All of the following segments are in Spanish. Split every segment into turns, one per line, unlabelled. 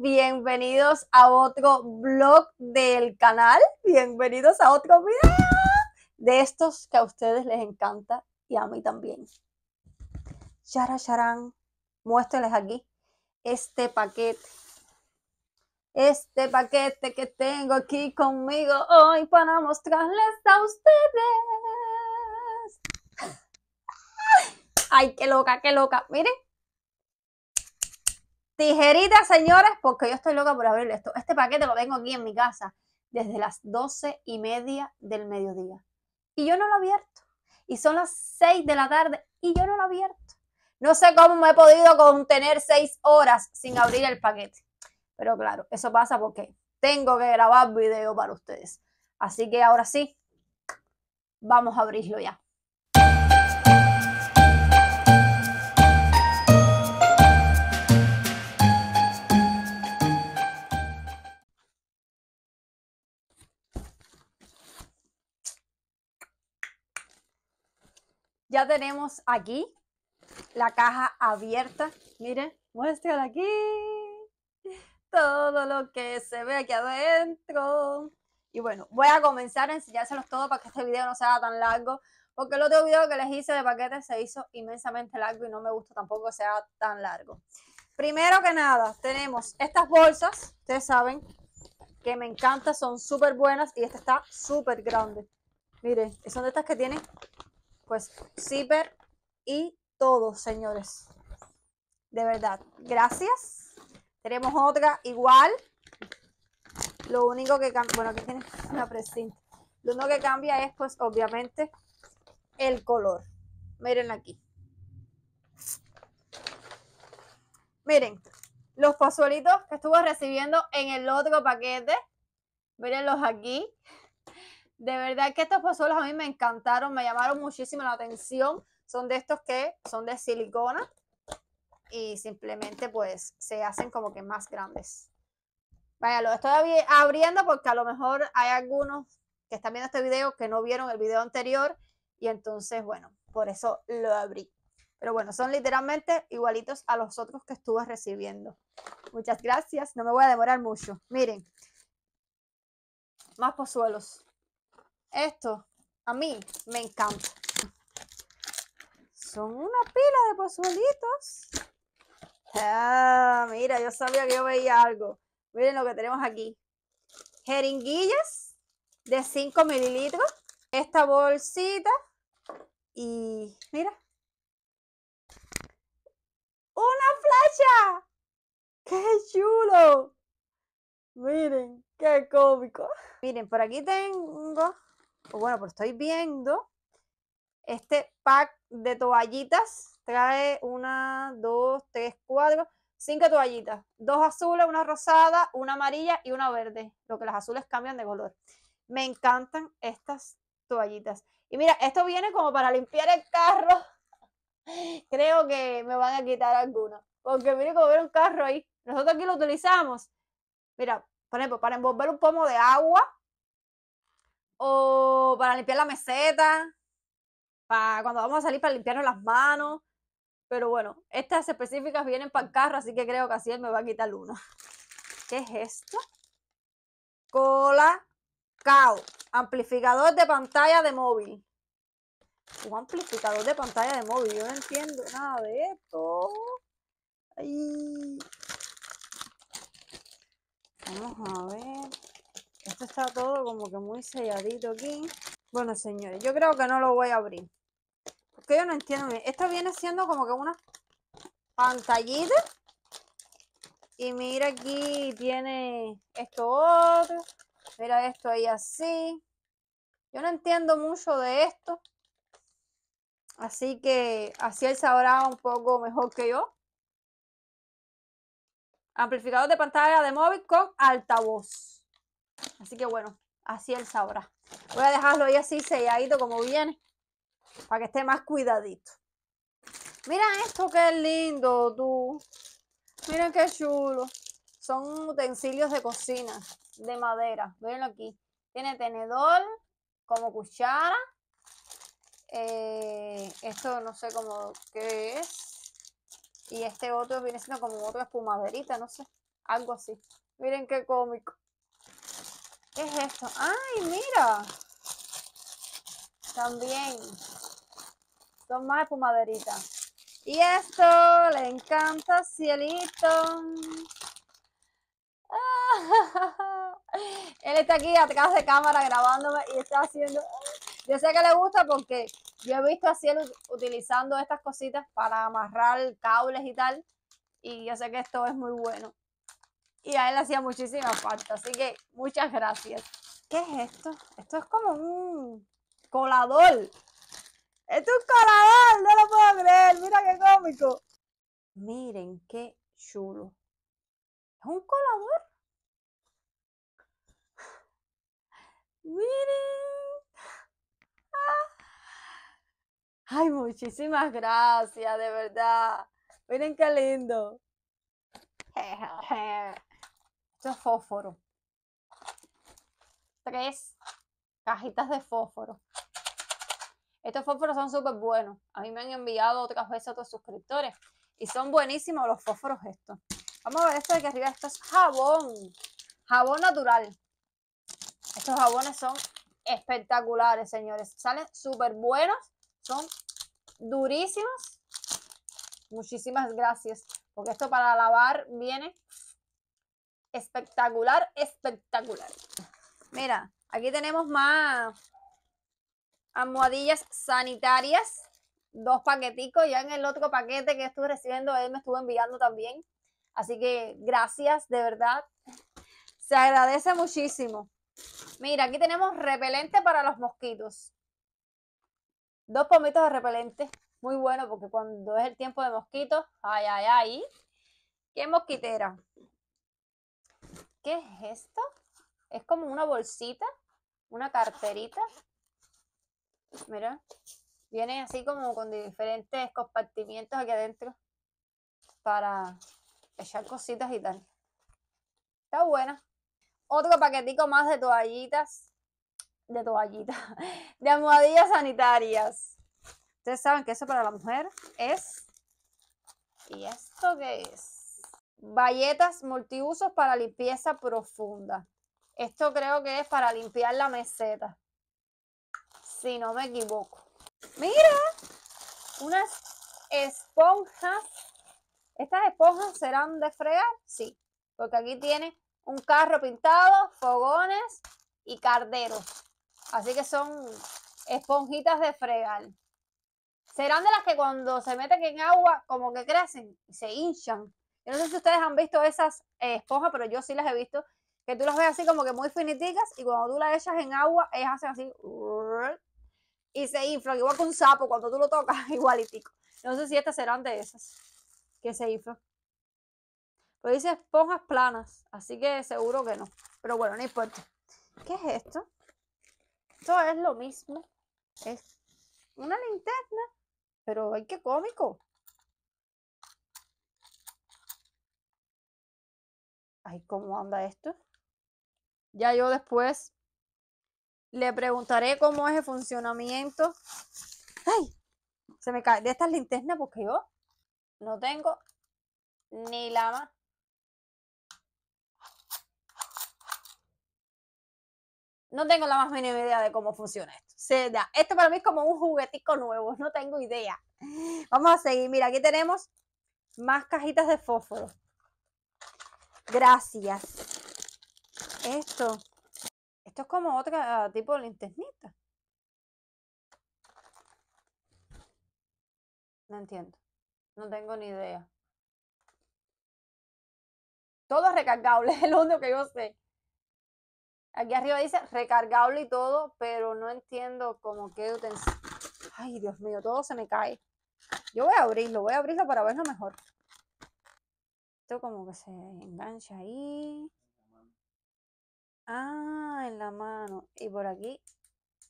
Bienvenidos a otro blog del canal, bienvenidos a otro video de estos que a ustedes les encanta y a mí también. Chara Sharan, muéstrenles aquí este paquete. Este paquete que tengo aquí conmigo hoy para mostrarles a ustedes. Ay, qué loca, qué loca. Miren, Tijeritas, señores, porque yo estoy loca por abrir esto. Este paquete lo tengo aquí en mi casa desde las doce y media del mediodía. Y yo no lo he abierto. Y son las seis de la tarde y yo no lo he abierto. No sé cómo me he podido contener seis horas sin abrir el paquete. Pero claro, eso pasa porque tengo que grabar video para ustedes. Así que ahora sí, vamos a abrirlo ya. Ya tenemos aquí la caja abierta. Miren, muéstrala aquí. Todo lo que se ve aquí adentro. Y bueno, voy a comenzar a enseñárselos todo para que este video no sea tan largo. Porque el otro video que les hice de paquetes se hizo inmensamente largo y no me gusta tampoco sea tan largo. Primero que nada, tenemos estas bolsas. Ustedes saben que me encanta, son súper buenas y esta está súper grande. Miren, son de estas que tienen pues Zipper y todos señores. De verdad, gracias. Tenemos otra igual. Lo único que cambia, bueno, que tiene una presente. Lo único que cambia es, pues, obviamente, el color. Miren aquí. Miren, los pasuelitos que estuvo recibiendo en el otro paquete. miren los aquí. De verdad que estos pozuelos a mí me encantaron, me llamaron muchísimo la atención. Son de estos que son de silicona y simplemente pues se hacen como que más grandes. Vaya, lo estoy abriendo porque a lo mejor hay algunos que están viendo este video que no vieron el video anterior y entonces, bueno, por eso lo abrí. Pero bueno, son literalmente igualitos a los otros que estuve recibiendo. Muchas gracias, no me voy a demorar mucho. Miren, más pozuelos. Esto a mí me encanta. Son una pila de pozuelitos. Ah, mira, yo sabía que yo veía algo. Miren lo que tenemos aquí. Jeringuillas de 5 mililitros. Esta bolsita. Y mira. ¡Una flecha! ¡Qué chulo! Miren, qué cómico. Miren, por aquí tengo bueno, pues estoy viendo este pack de toallitas. Trae una, dos, tres, cuatro, cinco toallitas. Dos azules, una rosada, una amarilla y una verde. Lo que las azules cambian de color. Me encantan estas toallitas. Y mira, esto viene como para limpiar el carro. Creo que me van a quitar algunas, Porque mire como ver un carro ahí. Nosotros aquí lo utilizamos. Mira, por ejemplo, para envolver un pomo de agua o para limpiar la meseta, para cuando vamos a salir para limpiarnos las manos. Pero bueno, estas específicas vienen para el carro, así que creo que así él me va a quitar una. ¿Qué es esto? Cola Cao, amplificador de pantalla de móvil. Un amplificador de pantalla de móvil, yo no entiendo nada de esto. Ay. Vamos a ver está todo como que muy selladito aquí. Bueno, señores, yo creo que no lo voy a abrir. Porque yo no entiendo Esto viene siendo como que una pantallita. Y mira aquí tiene esto otro. Mira esto ahí así. Yo no entiendo mucho de esto. Así que así él sabrá un poco mejor que yo. Amplificador de pantalla de móvil con altavoz. Así que bueno, así él sabrá. Voy a dejarlo ahí así selladito como viene, para que esté más cuidadito. Mira esto, qué lindo tú. Miren qué chulo. Son utensilios de cocina, de madera. ven aquí. Tiene tenedor, como cuchara. Eh, esto no sé cómo qué es. Y este otro viene siendo como otro espumaderita, no sé. Algo así. Miren qué cómico. ¿Qué es esto? ¡Ay, mira! También. Son más espumaderitas. Y esto le encanta, cielito. él está aquí atrás de cámara grabándome y está haciendo... Yo sé que le gusta porque yo he visto a Cielo utilizando estas cositas para amarrar cables y tal. Y yo sé que esto es muy bueno y a él hacía muchísima falta. Así que muchas gracias. ¿Qué es esto? Esto es como un colador. ¡Es un colador! ¡No lo puedo creer! ¡Mira qué cómico! Miren qué chulo. ¿Es un colador? ¡Miren! ¡Ay, muchísimas gracias, de verdad! ¡Miren qué lindo! Esto es fósforo. Tres cajitas de fósforo. Estos fósforos son súper buenos. A mí me han enviado otras veces otros suscriptores. Y son buenísimos los fósforos estos. Vamos a ver esto de aquí arriba. Esto es jabón. Jabón natural. Estos jabones son espectaculares, señores. Salen súper buenos. Son durísimos. Muchísimas gracias. Porque esto para lavar viene espectacular, espectacular. Mira, aquí tenemos más almohadillas sanitarias. Dos paqueticos. Ya en el otro paquete que estuve recibiendo, él me estuvo enviando también. Así que gracias, de verdad. Se agradece muchísimo. Mira, aquí tenemos repelente para los mosquitos. Dos pomitos de repelente. Muy bueno porque cuando es el tiempo de mosquitos, ay, ay, ay. Qué mosquitera. ¿Qué es esto? Es como una bolsita, una carterita. Mira, viene así como con diferentes compartimientos aquí adentro para echar cositas y tal. Está buena. Otro paquetico más de toallitas, de toallitas, de almohadillas sanitarias. Ustedes saben que eso para la mujer es... ¿Y esto qué es? Valletas multiusos para limpieza profunda. Esto creo que es para limpiar la meseta. Si no me equivoco. Mira, unas esponjas. Estas esponjas serán de fregar, sí, porque aquí tiene un carro pintado, fogones y carderos. Así que son esponjitas de fregar. Serán de las que cuando se meten en agua como que crecen y se hinchan no sé si ustedes han visto esas esponjas, pero yo sí las he visto, que tú las ves así como que muy finiticas y cuando tú las echas en agua, ellas hacen así y se inflan, igual que un sapo, cuando tú lo tocas, igualitico. No sé si estas serán de esas que se inflan. Pero dice esponjas planas, así que seguro que no. Pero bueno, no importa. ¿Qué es esto? Esto es lo mismo. Es una linterna, pero ¡ay, qué cómico! ¿cómo anda esto? Ya yo después le preguntaré cómo es el funcionamiento. Ay, se me cae de estas linternas porque yo no tengo ni la más. No tengo la más mínima idea de cómo funciona esto. Se da. Esto para mí es como un juguetico nuevo, no tengo idea. Vamos a seguir. Mira, aquí tenemos más cajitas de fósforo. Gracias. Esto. Esto es como otro ah, tipo de linternita. No entiendo. No tengo ni idea. Todo es recargable, es lo único que yo sé. Aquí arriba dice recargable y todo, pero no entiendo cómo qué utensilio. Ay, Dios mío, todo se me cae. Yo voy a abrirlo, voy a abrirlo para verlo mejor. Esto como que se engancha ahí. Ah, en la mano. Y por aquí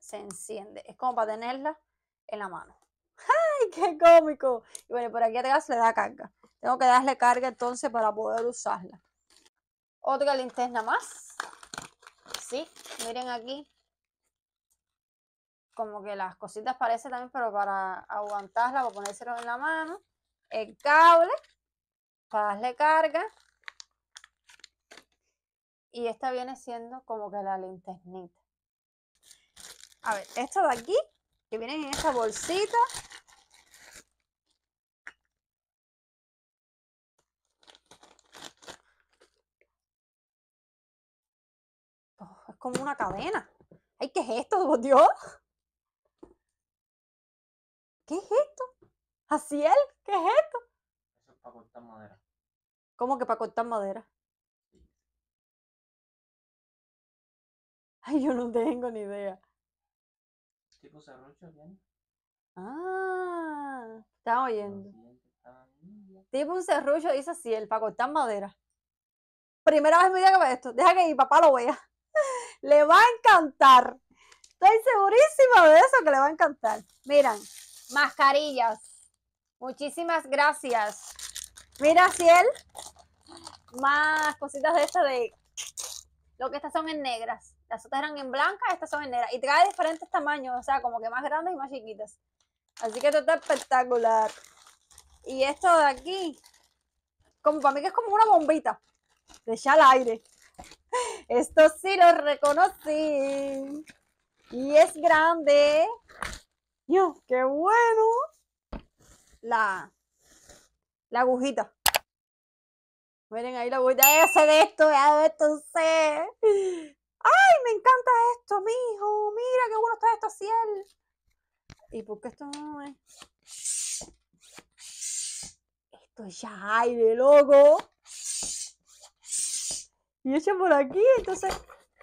se enciende. Es como para tenerla en la mano. ¡Ay, qué cómico! Y bueno, por aquí atrás le da carga. Tengo que darle carga entonces para poder usarla. Otra linterna más. Sí, miren aquí. Como que las cositas parecen también, pero para aguantarla, para ponérselo en la mano. El cable darle carga. Y esta viene siendo como que la linternita. A ver, esto de aquí, que viene en esta bolsita. Oh, es como una cadena. Ay, ¿qué es esto, ¡Oh, Dios? ¿Qué es esto? él ¿Qué es esto? para cortar madera. ¿Cómo que para cortar madera? Ay, yo no tengo ni idea. Tipo serrucho Ah, está oyendo. Tipo un serrucho dice así, el para cortar madera. Primera vez me mi vida que esto. Deja que mi papá lo vea. le va a encantar. Estoy segurísima de eso que le va a encantar. Miran, mascarillas. Muchísimas gracias. Mira, Ciel, más cositas de estas de... Lo que estas son en negras. Las otras eran en blanca, estas son en negras. Y trae diferentes tamaños, o sea, como que más grandes y más chiquitas. Así que esto está espectacular. Y esto de aquí, como para mí que es como una bombita. De al aire. Esto sí lo reconocí. Y es grande. ¡yo qué bueno. La, la agujita. Miren ahí la agujita. de esto, de esto ¡Ay, me encanta esto, mijo! Mira qué bueno está esto ciel. ¿Y por qué esto no es? Esto ya ya de loco. Y echa por aquí, entonces.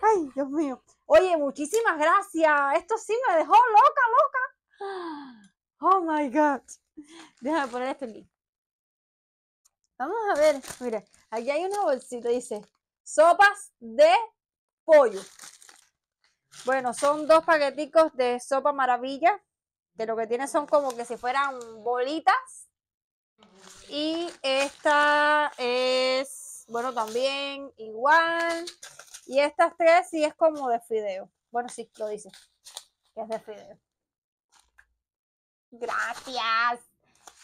¡Ay, Dios mío! Oye, muchísimas gracias. Esto sí me dejó loca, loca. Oh my God. Déjame poner esto link Vamos a ver, mire, aquí hay una bolsita, dice, sopas de pollo. Bueno, son dos paqueticos de sopa maravilla, que lo que tiene son como que si fueran bolitas. Y esta es, bueno, también igual. Y estas tres sí es como de fideo. Bueno, sí, lo dice, que es de fideo. Gracias.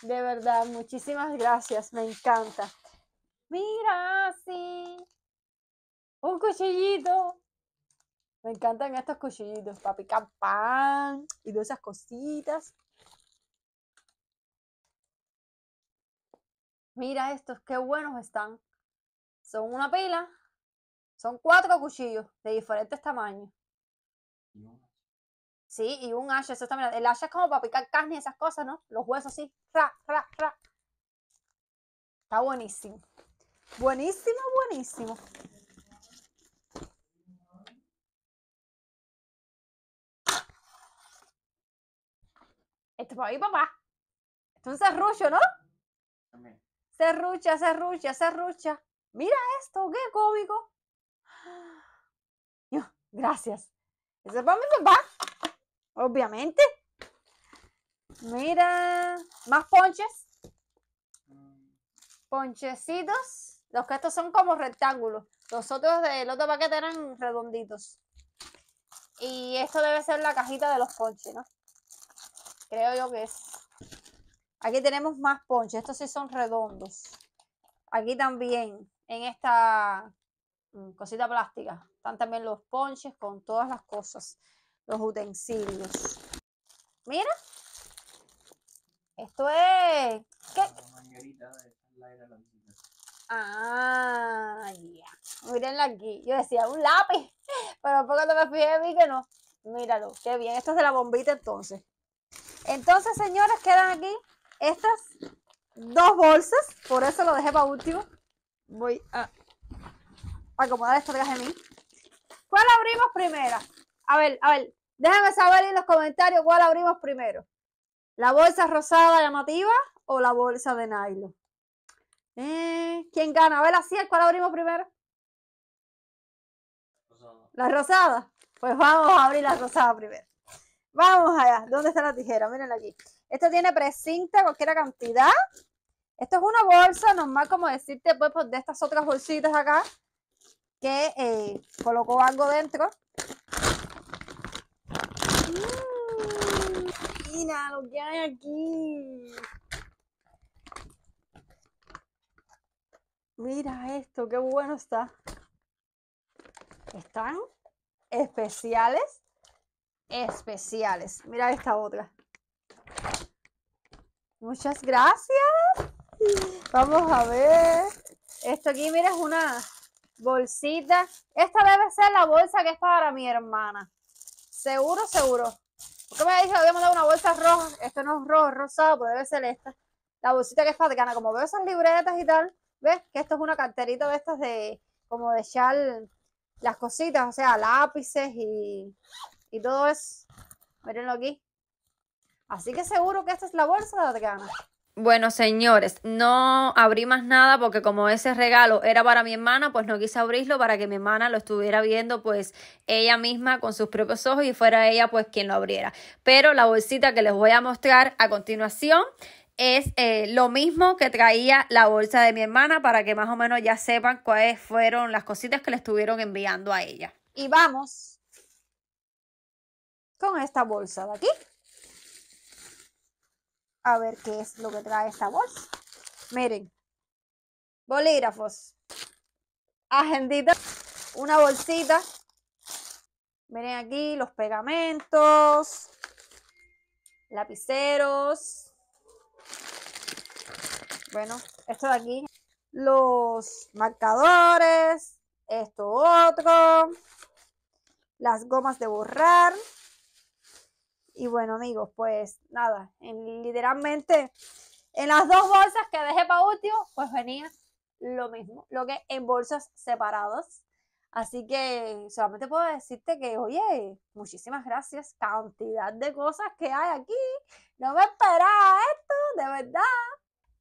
De verdad, muchísimas gracias, me encanta. Mira, así Un cuchillito. Me encantan estos cuchillitos para picar pan y de esas cositas. Mira estos, qué buenos están. Son una pila. Son cuatro cuchillos de diferentes tamaños. Sí, y un hacha, eso también. El hacha es como para picar carne y esas cosas, ¿no? Los huesos así. Ra, ra, ra. Está buenísimo. Buenísimo, buenísimo. Esto es para mi papá. Esto es un serrucho, ¿no? También. Serrucha, serrucha, serrucha. Mira esto, qué cómico. Gracias. Eso es para mi papá. Obviamente. Mira, más ponches. Ponchecitos. Los que estos son como rectángulos. Los otros del otro paquete eran redonditos. Y esto debe ser la cajita de los ponches, ¿no? Creo yo que es. Aquí tenemos más ponches. Estos sí son redondos. Aquí también, en esta mm, cosita plástica, están también los ponches con todas las cosas los utensilios. Mira. Esto es. ¿Qué? Ah, ya. aquí. Yo decía, un lápiz. Pero poco no me fijé, vi que no. Míralo, qué bien. Esto es de la bombita entonces. Entonces, señores, quedan aquí estas dos bolsas. Por eso lo dejé para último. Voy a acomodar esto de mí. ¿Cuál abrimos primera? A ver, a ver, déjame saber en los comentarios cuál abrimos primero. ¿La bolsa rosada llamativa o la bolsa de nylon? Eh, ¿Quién gana? A ver, así, ¿cuál abrimos primero? ¿La rosada? Pues vamos a abrir la rosada primero. Vamos allá. ¿Dónde está la tijera? Mírenla aquí. Esto tiene precinta, cualquier cantidad. Esto es una bolsa normal, como decirte, pues, pues de estas otras bolsitas acá, que eh, colocó algo dentro. Mira lo que hay aquí. Mira esto, qué bueno está. Están especiales, especiales. Mira esta otra. Muchas gracias. Vamos a ver. Esto aquí, mira, es una bolsita. Esta debe ser la bolsa que es para mi hermana. Seguro, seguro. ¿Cómo me le habíamos dado una bolsa roja, esto no es rojo, es rosado, pero debe ser esta. La bolsita que es faticana, como veo esas libretas y tal, ¿ves? Que esto es una carterita de estas de, como de echar las cositas, o sea, lápices y, todo eso. Mirenlo aquí. Así que seguro que esta es la bolsa de Adriana. Bueno, señores, no abrí más nada porque como ese regalo era para mi hermana, pues no quise abrirlo para que mi hermana lo estuviera viendo pues ella misma con sus propios ojos y fuera ella pues quien lo abriera. Pero la bolsita que les voy a mostrar a continuación es eh, lo mismo que traía la bolsa de mi hermana para que más o menos ya sepan cuáles fueron las cositas que le estuvieron enviando a ella. Y vamos con esta bolsa de aquí a ver qué es lo que trae esta bolsa. Miren, bolígrafos, agendita, una bolsita. Miren aquí los pegamentos, lapiceros. Bueno, esto de aquí, los marcadores, esto otro, las gomas de borrar. Y bueno, amigos, pues nada, en, literalmente en las dos bolsas que dejé para último, pues venía lo mismo, lo que en bolsas separadas. Así que solamente puedo decirte que, oye, muchísimas gracias. Cantidad de cosas que hay aquí. No me esperaba esto, de verdad.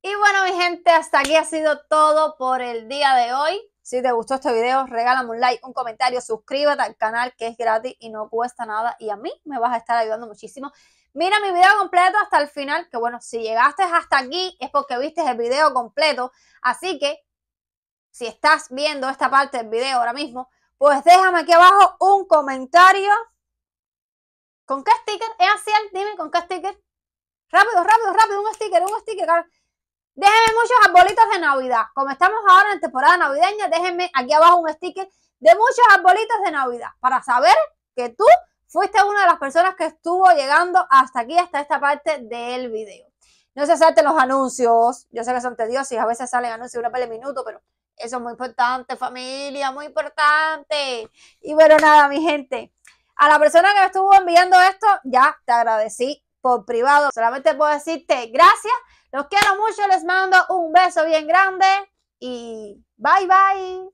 Y bueno, mi gente, hasta aquí ha sido todo por el día de hoy. Si te gustó este video, regálame un like, un comentario, suscríbete al canal que es gratis y no cuesta nada. Y a mí me vas a estar ayudando muchísimo. Mira mi video completo hasta el final, que bueno, si llegaste hasta aquí es porque viste el video completo. Así que si estás viendo esta parte del video ahora mismo, pues déjame aquí abajo un comentario. ¿Con qué sticker? ¿Es así? Dime, ¿con qué sticker? Rápido, rápido, rápido, un sticker, un sticker. Déjenme muchos arbolitos de Navidad. Como estamos ahora en temporada navideña, déjenme aquí abajo un sticker de muchos arbolitos de Navidad para saber que tú fuiste una de las personas que estuvo llegando hasta aquí, hasta esta parte del video. No se salten los anuncios. Yo sé que son tediosos y a veces salen anuncios una por de minuto, pero eso es muy importante, familia, muy importante. Y bueno, nada, mi gente. A la persona que me estuvo enviando esto, ya te agradecí por privado. Solamente puedo decirte gracias los quiero mucho, les mando un beso bien grande y bye bye.